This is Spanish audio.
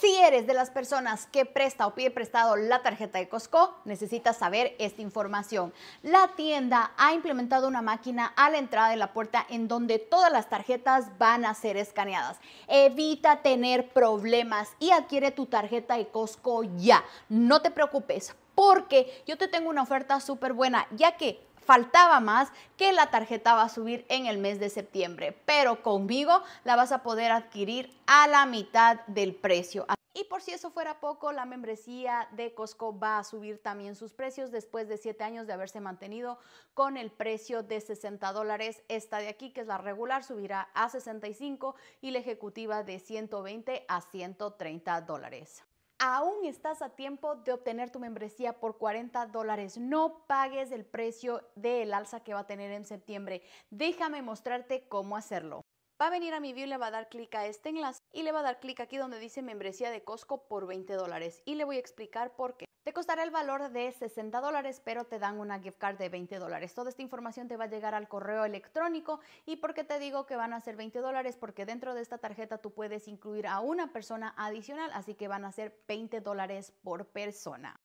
Si eres de las personas que presta o pide prestado la tarjeta de Costco, necesitas saber esta información. La tienda ha implementado una máquina a la entrada de la puerta en donde todas las tarjetas van a ser escaneadas. Evita tener problemas y adquiere tu tarjeta de Costco ya. No te preocupes porque yo te tengo una oferta súper buena, ya que faltaba más que la tarjeta va a subir en el mes de septiembre, pero conmigo la vas a poder adquirir a la mitad del precio. Y por si eso fuera poco, la membresía de Costco va a subir también sus precios después de siete años de haberse mantenido con el precio de 60 dólares. Esta de aquí, que es la regular, subirá a 65 y la ejecutiva de 120 a 130 dólares aún estás a tiempo de obtener tu membresía por 40 dólares. No pagues el precio del alza que va a tener en septiembre. Déjame mostrarte cómo hacerlo. Va a venir a mi view, le va a dar clic a este enlace y le va a dar clic aquí donde dice membresía de Costco por 20 dólares y le voy a explicar por qué. Te costará el valor de 60 dólares, pero te dan una gift card de 20 dólares. Toda esta información te va a llegar al correo electrónico. ¿Y por qué te digo que van a ser 20 dólares? Porque dentro de esta tarjeta tú puedes incluir a una persona adicional, así que van a ser 20 dólares por persona.